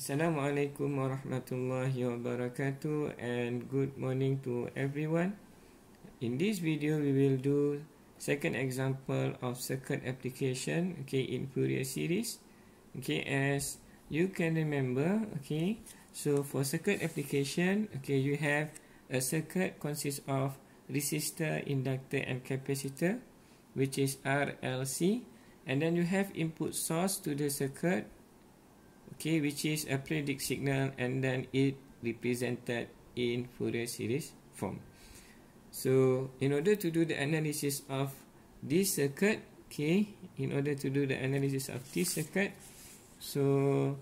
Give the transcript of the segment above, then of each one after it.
Assalamualaikum warahmatullahi wabarakatuh and good morning to everyone. In this video we will do second example of circuit application okay in Fourier series. Okay as you can remember okay so for circuit application okay you have a circuit consists of resistor, inductor and capacitor which is RLC and then you have input source to the circuit okay, which is a predict signal and then it represented in Fourier series form. So, in order to do the analysis of this circuit, okay, in order to do the analysis of this circuit, so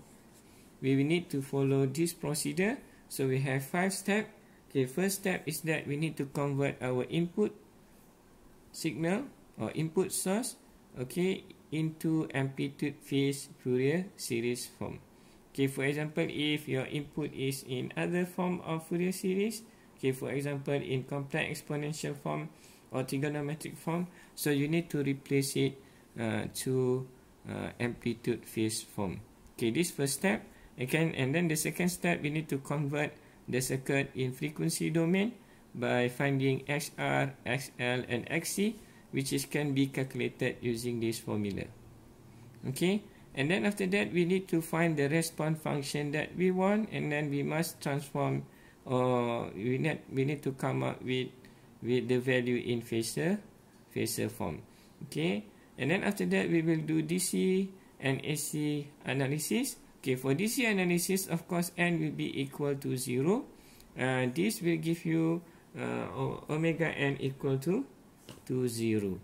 we will need to follow this procedure. So, we have five steps. Okay, first step is that we need to convert our input signal or input source, okay, into amplitude phase Fourier series form. Okay, for example, if your input is in other form of Fourier series, okay, for example, in complex exponential form or trigonometric form, so you need to replace it uh, to uh, amplitude phase form. Okay, this first step, again, and then the second step, we need to convert the circuit in frequency domain by finding XR, XL, and XC, which is, can be calculated using this formula. Okay. And then after that, we need to find the response function that we want, and then we must transform, or uh, we need we need to come up with with the value in phasor phasor form. Okay. And then after that, we will do DC and AC analysis. Okay. For DC analysis, of course, n will be equal to zero. And uh, this will give you uh, omega n equal to to zero.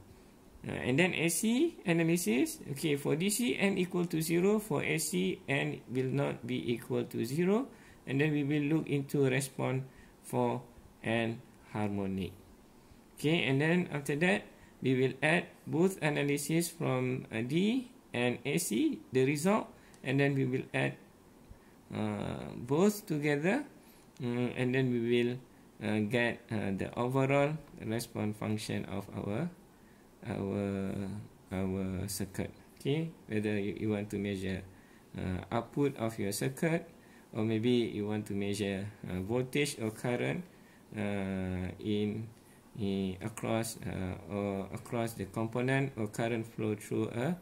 Uh, and then AC analysis, okay, for DC n equal to 0, for AC n will not be equal to 0. And then we will look into response for n harmonic. Okay, and then after that, we will add both analysis from uh, D and AC, the result. And then we will add uh, both together. Uh, and then we will uh, get uh, the overall response function of our our our circuit okay whether you, you want to measure uh, output of your circuit or maybe you want to measure uh, voltage or current uh, in, in across uh, or across the component or current flow through a,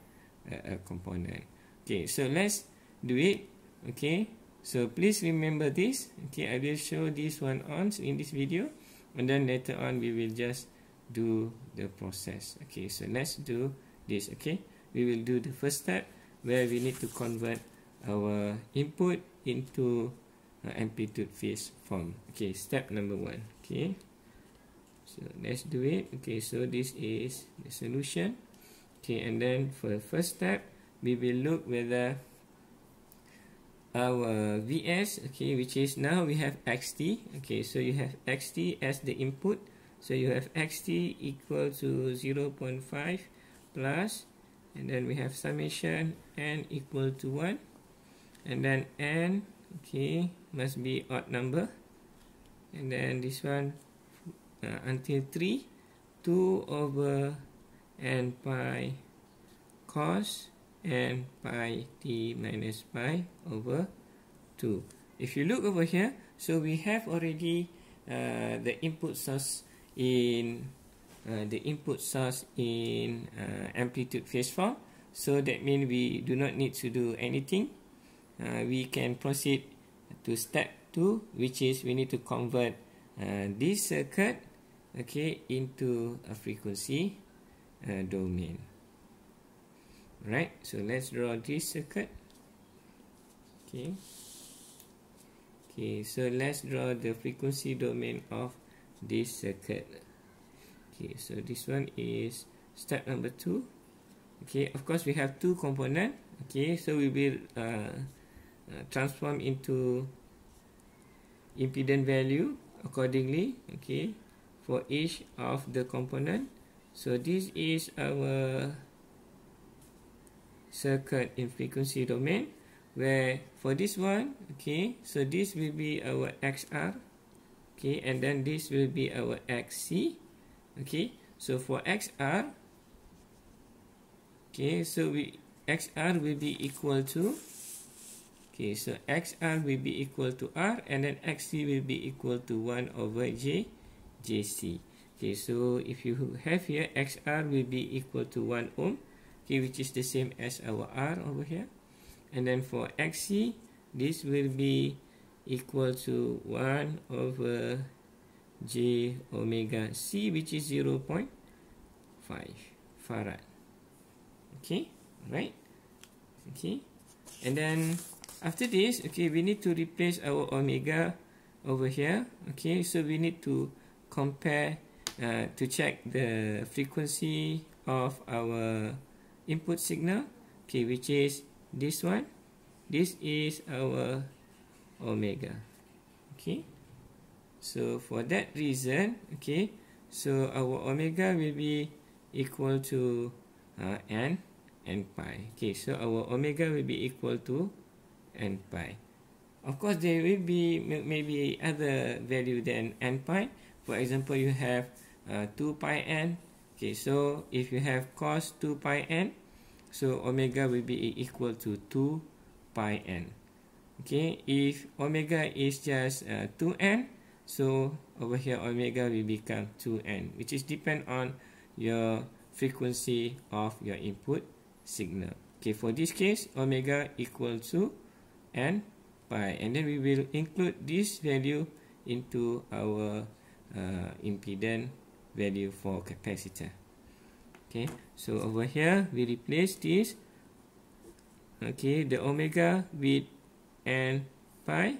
a, a component okay so let's do it okay so please remember this okay i will show this one on in this video and then later on we will just do the process okay so let's do this okay we will do the first step where we need to convert our input into uh, amplitude phase form okay step number one okay so let's do it okay so this is the solution okay and then for the first step we will look whether our vs okay which is now we have xt okay so you have xt as the input So you have xt equal to 0 0.5 plus, and then we have summation n equal to 1. And then n, okay, must be odd number. And then this one, uh, until 3, 2 over n pi cos n pi t minus pi over 2. If you look over here, so we have already uh, the input source in uh, the input source in uh, amplitude phase form so that means we do not need to do anything uh, we can proceed to step 2 which is we need to convert uh, this circuit okay into a frequency uh, domain right so let's draw this circuit okay okay so let's draw the frequency domain of this circuit. Okay, so this one is step number two. Okay, of course we have two component. Okay, so we will uh, uh, transform into impedance value accordingly. Okay, for each of the component. So this is our circuit in frequency domain. Where for this one, okay, so this will be our XR. okay and then this will be our xc okay so for xr okay so we xr will be equal to okay so xr will be equal to r and then xc will be equal to 1 over j jc okay so if you have here xr will be equal to 1 ohm okay which is the same as our r over here and then for xc this will be equal to 1 over j omega c which is 0.5 farad okay right okay and then after this okay we need to replace our omega over here okay so we need to compare uh, to check the frequency of our input signal okay which is this one this is our omega. Okay. So for that reason, okay, so our omega will be equal to uh, n n pi. Okay, so our omega will be equal to n pi. Of course, there will be maybe other value than n pi. For example, you have uh, 2 pi n. Okay, so if you have cos 2 pi n, so omega will be equal to 2 pi n. Okay, if omega is just uh, 2n, so over here omega will become 2n, which is depend on your frequency of your input signal. Okay, for this case, omega equal to n pi, and then we will include this value into our uh, impedance value for capacitor. Okay, so over here we replace this. Okay, the omega with and pi.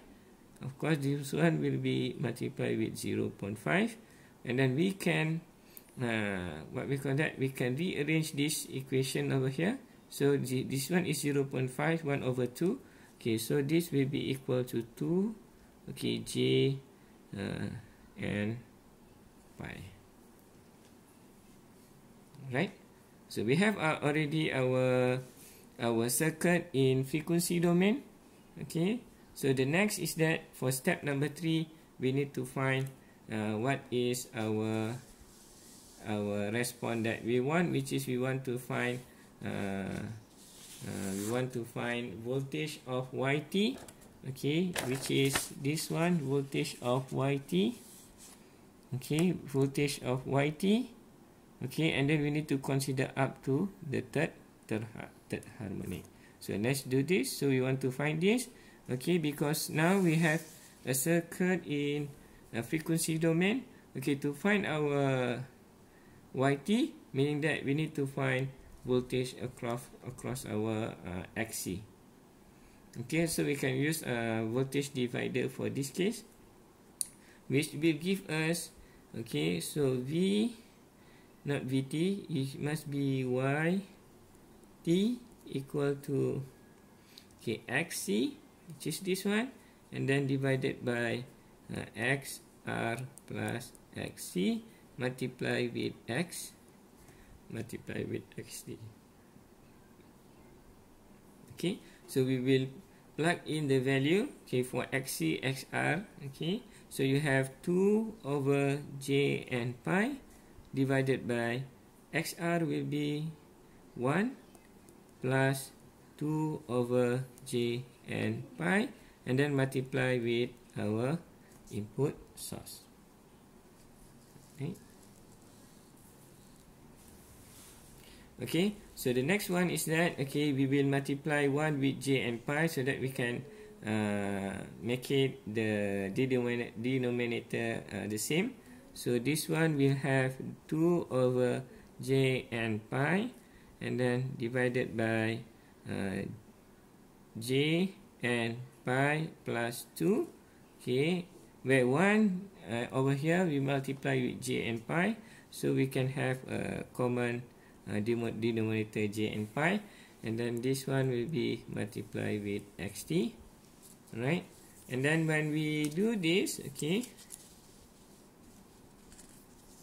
Of course, this one will be multiplied with 0.5. And then we can, uh, what we call that, we can rearrange this equation over here. So this one is 0.5, 1 over 2. Okay, so this will be equal to 2, okay, j uh, and pi. Right? So we have uh, already our, our circuit in frequency domain. Okay, so the next is that for step number three, we need to find uh, what is our our response that we want, which is we want to find uh, uh, we want to find voltage of yt. Okay, which is this one voltage of yt. Okay, voltage of yt. Okay, and then we need to consider up to the third third third harmonic. so let's do this so we want to find this okay because now we have a circuit in a frequency domain okay to find our yt meaning that we need to find voltage across across our uh, axis okay so we can use a voltage divider for this case which will give us okay so v not vt it must be yt equal to okay, xc, which is this one, and then divided by uh, xr plus xc multiply with x multiply with xd. Okay, so we will plug in the value okay for xc xr okay so you have 2 over j and pi divided by xr will be 1 plus 2 over j n pi and then multiply with our input source. Okay, so the next one is that okay we will multiply one with j and pi so that we can uh, make it the denominator uh, the same. So this one will have two over j and pi, and then divided by uh, j n pi plus 2 okay where 1 uh, over here we multiply with j n pi so we can have a common uh, denominator j n pi and then this one will be multiplied with xt right and then when we do this okay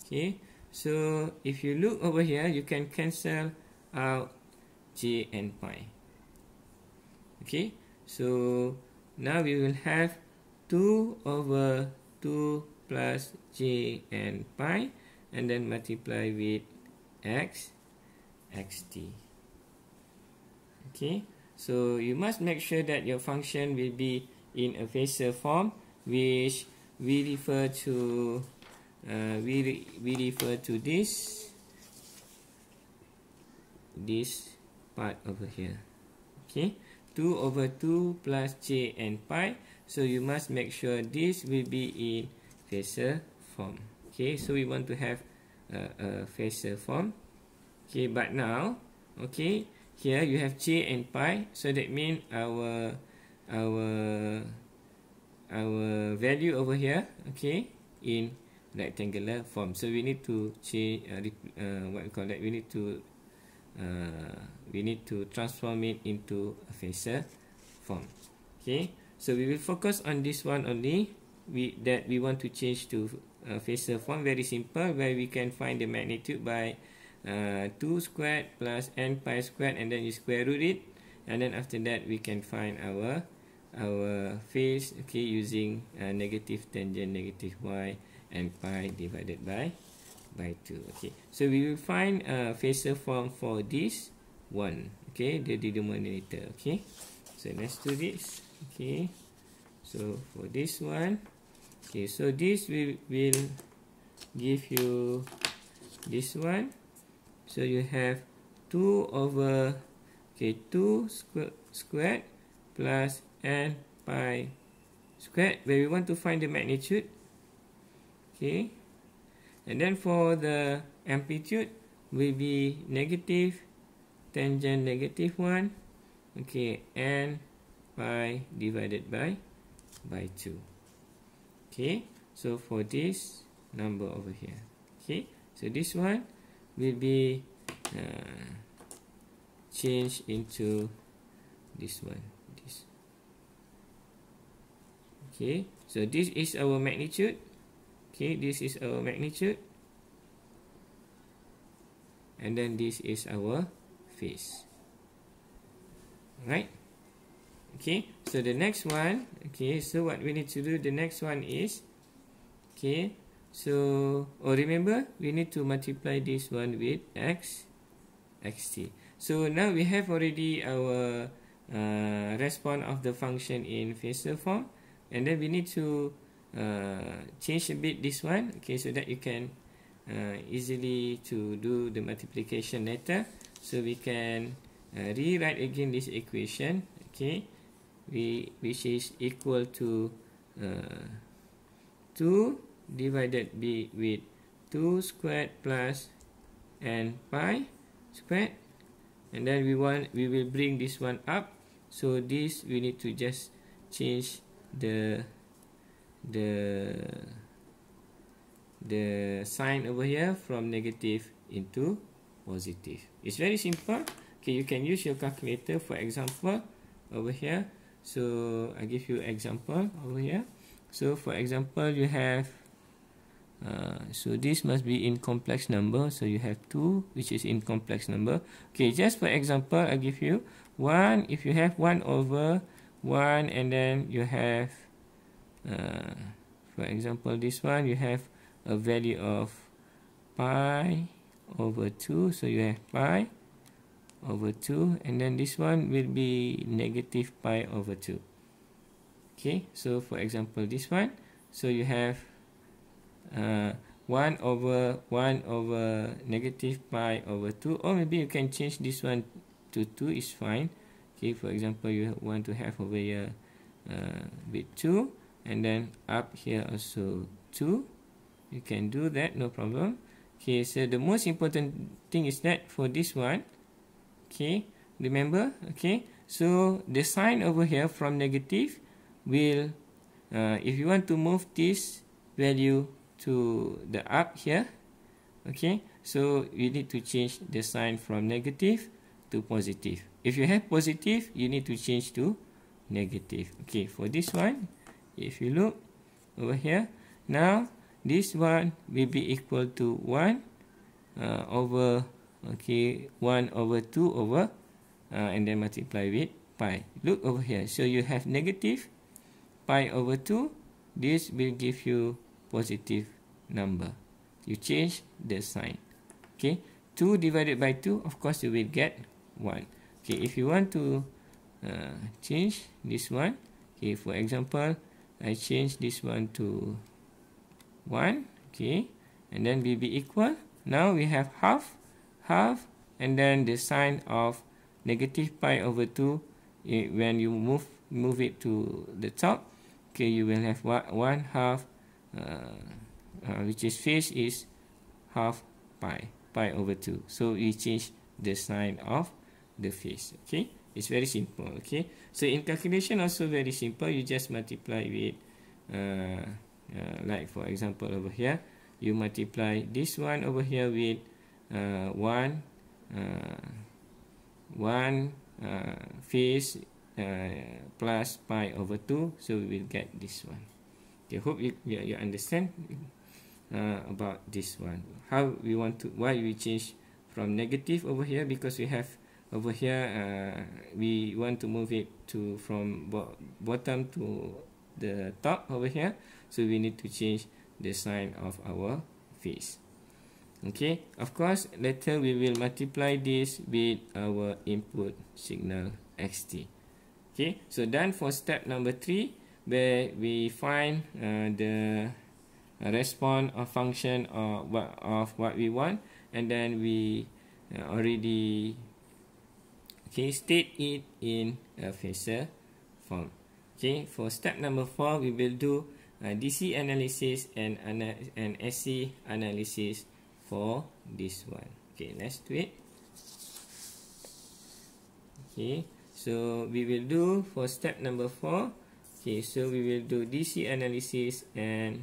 okay so if you look over here you can cancel out J and pi. Okay, so now we will have 2 over 2 plus J and pi and then multiply with x xt. Okay, so you must make sure that your function will be in a phasor form which we refer to uh, we, re we refer to this this part over here. Okay, 2 over 2 plus j and pi. So you must make sure this will be in phasor form. Okay, so we want to have a, a phasor form. Okay, but now, okay, here you have j and pi. So that means our our our value over here, okay, in rectangular form. So we need to change, uh, uh, what we call that, we need to Uh, we need to transform it into a phasor form. Okay, so we will focus on this one only. We that we want to change to uh, a phasor form. Very simple, where we can find the magnitude by uh, two uh, squared plus n pi squared, and then you square root it, and then after that we can find our our phase. Okay, using uh, negative tangent negative y and pi divided by by 2 okay so we will find a uh, phasor form for this one okay the denominator okay so let's do this okay so for this one okay so this we will give you this one so you have 2 over okay 2 squ squared plus n pi squared where we want to find the magnitude okay And then for the amplitude will be negative tangent negative 1. Okay, and pi divided by by 2. Okay, so for this number over here. Okay, so this one will be uh, changed into this one. This. Okay, so this is our magnitude. okay this is our magnitude and then this is our phase right okay so the next one okay so what we need to do the next one is okay so oh remember we need to multiply this one with x xt so now we have already our uh, response of the function in phasor form and then we need to Uh, change a bit this one okay so that you can uh, easily to do the multiplication later so we can uh, rewrite again this equation okay we which is equal to uh, 2 divided b with 2 squared plus n pi squared and then we want we will bring this one up so this we need to just change the the the sign over here from negative into positive it's very simple okay you can use your calculator for example over here so i give you example over here so for example you have uh, so this must be in complex number so you have 2 which is in complex number okay just for example i give you 1 if you have 1 over 1 and then you have uh, for example this one you have a value of pi over 2 so you have pi over 2 and then this one will be negative pi over 2 okay so for example this one so you have uh, 1 over 1 over negative pi over 2 or maybe you can change this one to 2 is fine okay for example you want to have over here uh, bit 2 and then up here also 2 you can do that no problem okay so the most important thing is that for this one okay remember okay so the sign over here from negative will uh, if you want to move this value to the up here okay so you need to change the sign from negative to positive if you have positive you need to change to negative okay for this one if you look over here now this one will be equal to 1 uh, over okay 1 over 2 over uh, and then multiply with pi look over here so you have negative pi over 2 this will give you positive number you change the sign okay 2 divided by 2 of course you will get 1 okay if you want to uh, change this one okay for example I change this one to 1 okay and then will be equal now we have half half and then the sign of negative pi over 2 it, eh, when you move move it to the top okay you will have one, one half uh, uh, which is phase is half pi pi over 2 so we change the sign of the phase okay it's very simple, okay? So in calculation also very simple. You just multiply with, uh, uh, like for example over here, you multiply this one over here with uh, 1, uh, 1 uh, phase uh, plus pi over 2. So we will get this one. Okay, hope you, you, you understand uh, about this one. How we want to, why we change from negative over here because we have over here uh, we want to move it to from bo bottom to the top over here so we need to change the sign of our face okay of course later we will multiply this with our input signal xt okay so then for step number three where we find uh, the response or function of what of what we want and then we uh, already Okay, state it in a phasor form. Okay, for step number four, we will do a uh, DC analysis and an an SC analysis for this one. Okay, let's do it. Okay, so we will do for step number four. Okay, so we will do DC analysis and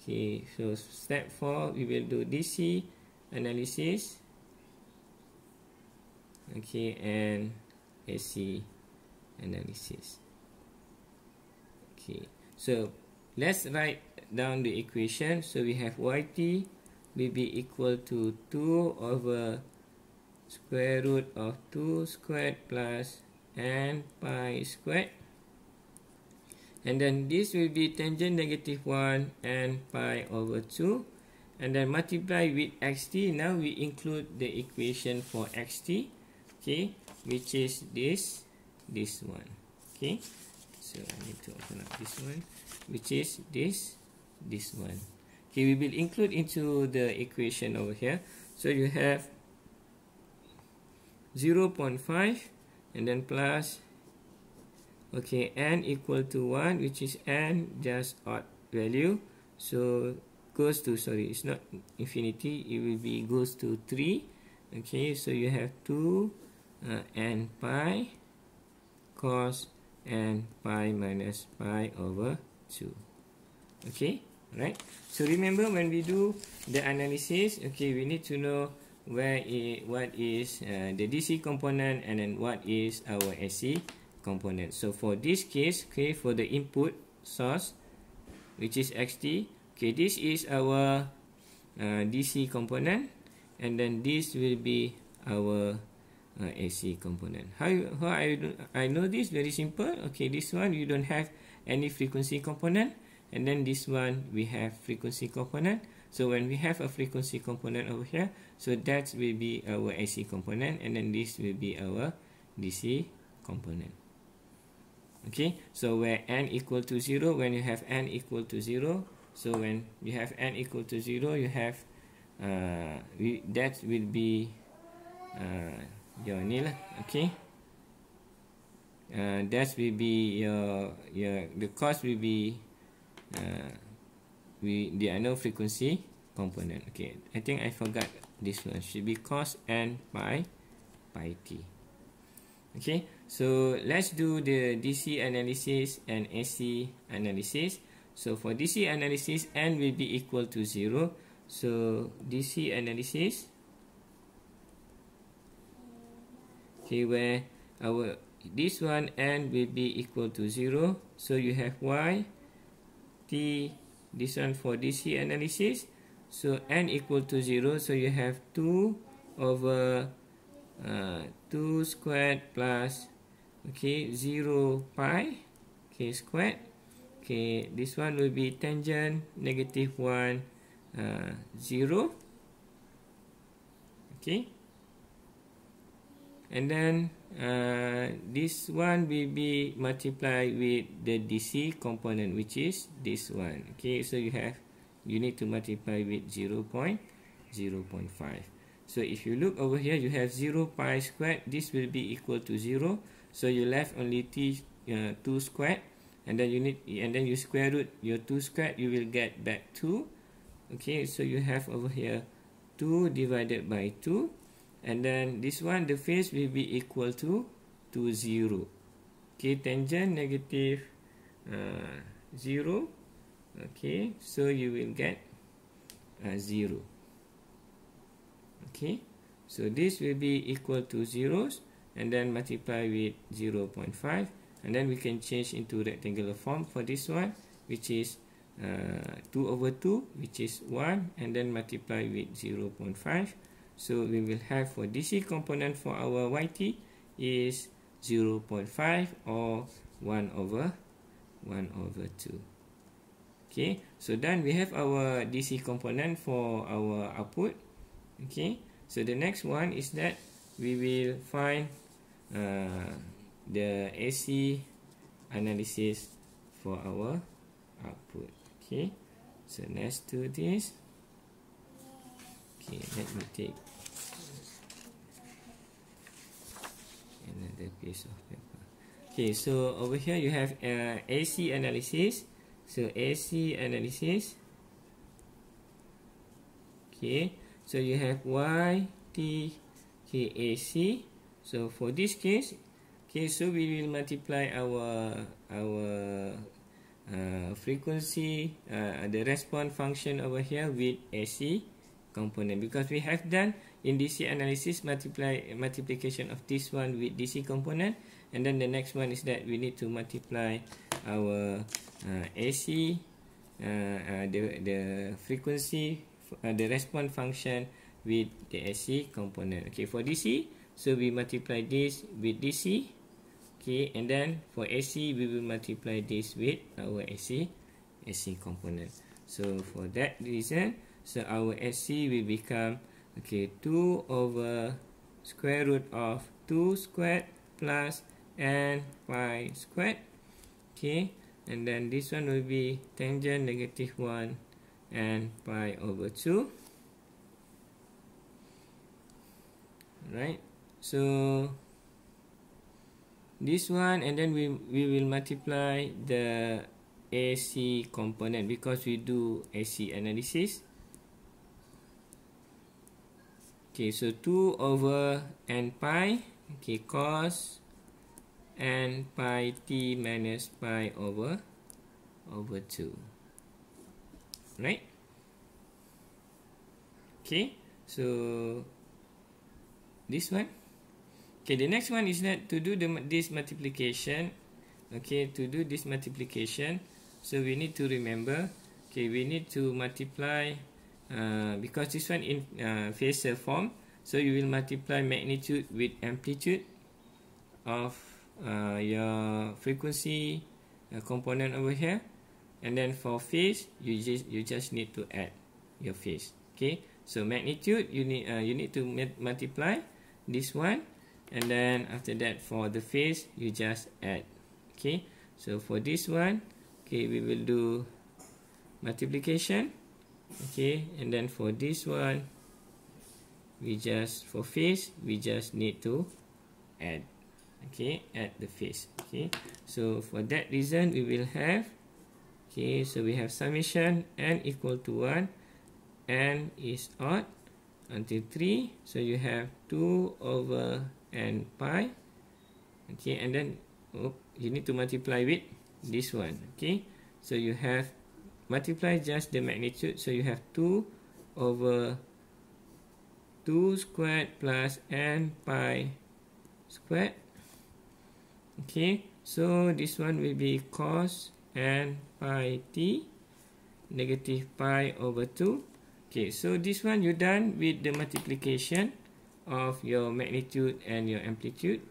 okay, so step four we will do DC analysis. okay and AC analysis okay so let's write down the equation so we have yt will be equal to 2 over square root of 2 squared plus n pi squared and then this will be tangent negative 1 and pi over 2 and then multiply with xt now we include the equation for xt okay which is this this one okay so I need to open up this one which is this this one okay we will include into the equation over here so you have 0 0.5 and then plus okay n equal to 1 which is n just odd value so goes to sorry it's not infinity it will be goes to 3 okay so you have 2 uh, n pi cos n pi minus pi over 2. Okay, right? So remember when we do the analysis, okay, we need to know where it, what is uh, the DC component and then what is our AC component. So for this case, okay, for the input source, which is XT, okay, this is our uh, DC component and then this will be our uh, AC component. How, how I, I know this? Very simple. Okay, this one you don't have any frequency component. And then this one we have frequency component. So when we have a frequency component over here, so that will be our AC component. And then this will be our DC component. Okay, so where n equal to 0, when you have n equal to 0, so when you have n equal to 0, you have, uh, we, that will be uh, Jom your lah, okay uh, that will be your your the cost will be uh, we the unknown frequency component okay I think I forgot this one should be cost n pi pi t okay so let's do the DC analysis and AC analysis so for DC analysis n will be equal to zero so DC analysis okay, where our this one n will be equal to 0 so you have y t this one for dc analysis so n equal to 0 so you have 2 over uh, 2 squared plus okay 0 pi okay squared okay this one will be tangent negative 1 uh, 0 okay and then uh, this one will be multiplied with the DC component which is this one okay so you have you need to multiply with 0, 0.0.5 so if you look over here you have 0 pi squared this will be equal to 0 so you left only t uh, 2 squared and then you need and then you square root your 2 squared you will get back 2 okay so you have over here 2 divided by 2 and then this one the phase will be equal to to 0 okay tangent negative uh, 0 okay so you will get uh, 0 okay so this will be equal to zeros and then multiply with 0 0.5 and then we can change into rectangular form for this one which is uh, 2 over 2 which is 1 and then multiply with 0 0.5 So we will have for DC component for our YT is 0.5 or 1 over 1 over 2. Okay, so then we have our DC component for our output. Okay, so the next one is that we will find uh, the AC analysis for our output. Okay, so next to this, okay, let me take the piece of paper. Okay, so over here you have uh, AC analysis. So AC analysis. Okay, so you have Y, T, K, A, C. So for this case, okay, so we will multiply our our uh, frequency, uh, the response function over here with AC component because we have done in DC analysis multiply multiplication of this one with DC component and then the next one is that we need to multiply our uh, AC uh, uh, the the frequency uh, the response function with the AC component okay for DC so we multiply this with DC okay and then for AC we will multiply this with our AC AC component so for that reason so our AC will become Okay, 2 over square root of 2 squared plus n pi squared. Okay, and then this one will be tangent negative 1 and pi over 2. Right, so this one, and then we, we will multiply the AC component because we do AC analysis. Okay, so 2 over n pi. Okay, cos n pi t minus pi over over 2. Right? Okay, so this one. Okay, the next one is that to do the, this multiplication. Okay, to do this multiplication. So we need to remember. Okay, we need to multiply... Uh, because this one in uh, cell form, so you will multiply magnitude with amplitude of uh, your frequency uh, component over here, and then for phase, you just you just need to add your phase. Okay, so magnitude you need uh, you need to multiply this one, and then after that for the phase you just add. Okay, so for this one, okay we will do multiplication okay and then for this one we just for face we just need to add okay add the face okay so for that reason we will have okay so we have summation n equal to 1 n is odd until 3 so you have 2 over n pi okay and then oh, you need to multiply with this one okay so you have multiply just the magnitude so you have 2 over 2 squared plus n pi squared okay so this one will be cos n pi t negative pi over 2 okay so this one you're done with the multiplication of your magnitude and your amplitude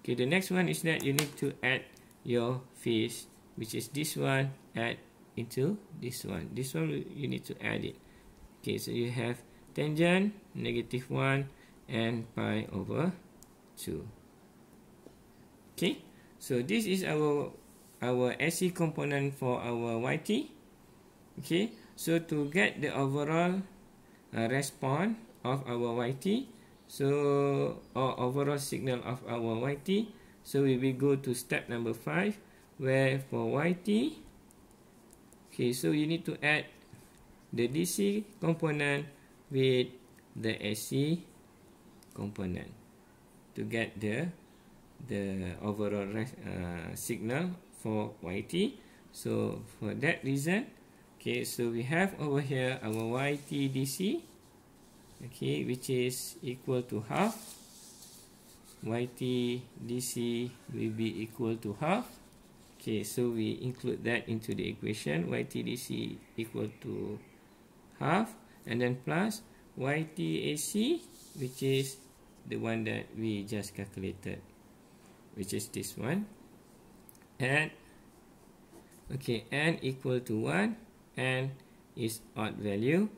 okay the next one is that you need to add your phase which is this one at into this one this one you need to add it okay so you have tangent negative 1 and pi over 2 okay so this is our our SE component for our YT okay so to get the overall uh, response of our YT so or overall signal of our YT so we will go to step number 5 where for YT Okay, so you need to add the DC component with the AC component to get the the overall uh, signal for YT. So for that reason, okay, so we have over here our YT DC, okay, which is equal to half. YT DC will be equal to half. Okay, so we include that into the equation. YTDC equal to half and then plus YTAC which is the one that we just calculated which is this one and okay n equal to 1 n is odd value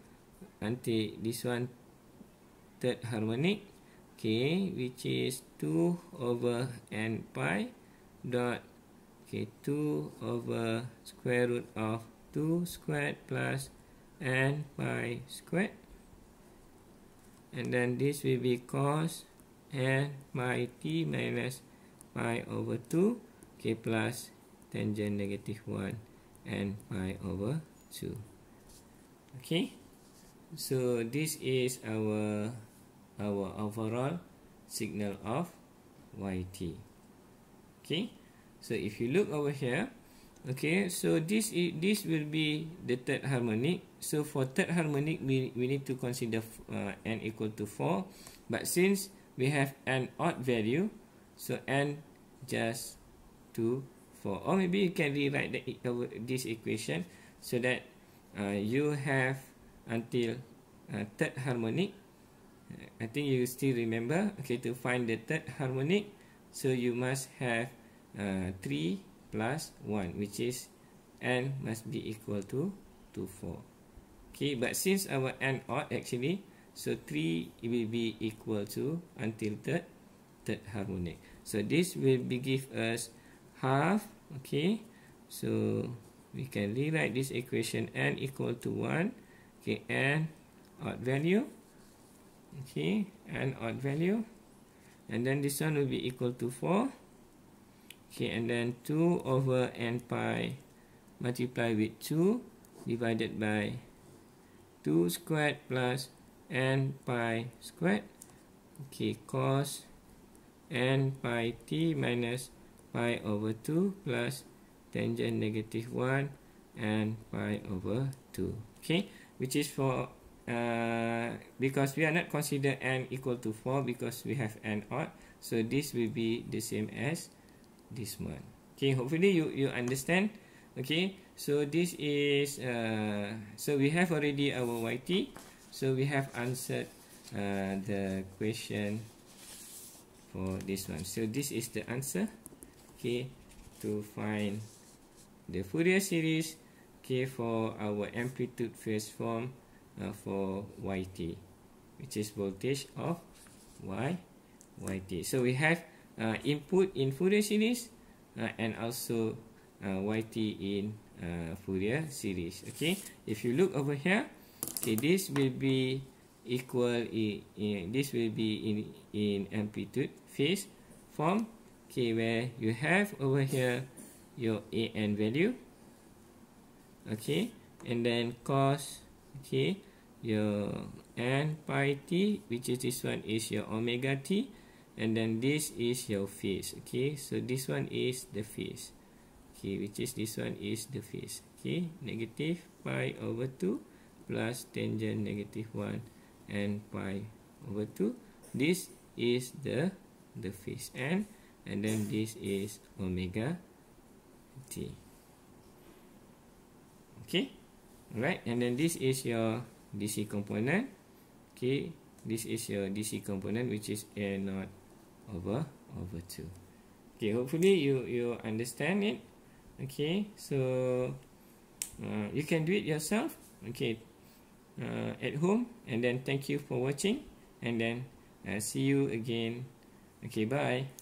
until this one third harmonic okay which is 2 over n pi dot 2 Okay, 2 over square root of 2 squared plus n pi squared. And then this will be cos n pi t minus pi over 2. Okay, plus tangent negative 1 and pi over 2. Okay, so this is our our overall signal of yt. Okay. So if you look over here, okay, so this is this will be the third harmonic. So for third harmonic, we we need to consider uh, n equal to four, but since we have an odd value, so n just two four. Or maybe you can rewrite the uh, this equation so that uh, you have until uh, third harmonic. I think you still remember. Okay, to find the third harmonic, so you must have 3 uh, plus 1 which is n must be equal to 2 4 okay but since our n odd actually so 3 it will be equal to until third third harmonic so this will be give us half okay so we can rewrite this equation n equal to 1 okay n odd value okay n odd value and then this one will be equal to 4 okay and then 2 over n pi multiplied with 2 divided by 2 squared plus n pi squared okay cos n pi t minus pi over 2 plus tangent negative 1 and pi over 2 okay which is for uh, because we are not consider n equal to 4 because we have n odd so this will be the same as this month okay hopefully you you understand okay so this is uh, so we have already our YT so we have answered uh, the question for this one so this is the answer okay to find the Fourier series okay for our amplitude phase form uh, for YT which is voltage of Y YT so we have uh, input in Fourier series uh, and also uh, YT in uh, Fourier series. Okay, if you look over here, okay, this will be equal in, in this will be in in amplitude phase form. Okay, where you have over here your a n value. Okay, and then cos. Okay, your n pi t, which is this one, is your omega t and then this is your face okay so this one is the face okay which is this one is the face okay negative pi over 2 plus tangent negative 1 and pi over 2 this is the the face and and then this is omega t okay alright and then this is your dc component okay this is your dc component which is a not over over 2 okay hopefully you you understand it okay so uh, you can do it yourself okay uh, at home and then thank you for watching and then uh, see you again okay bye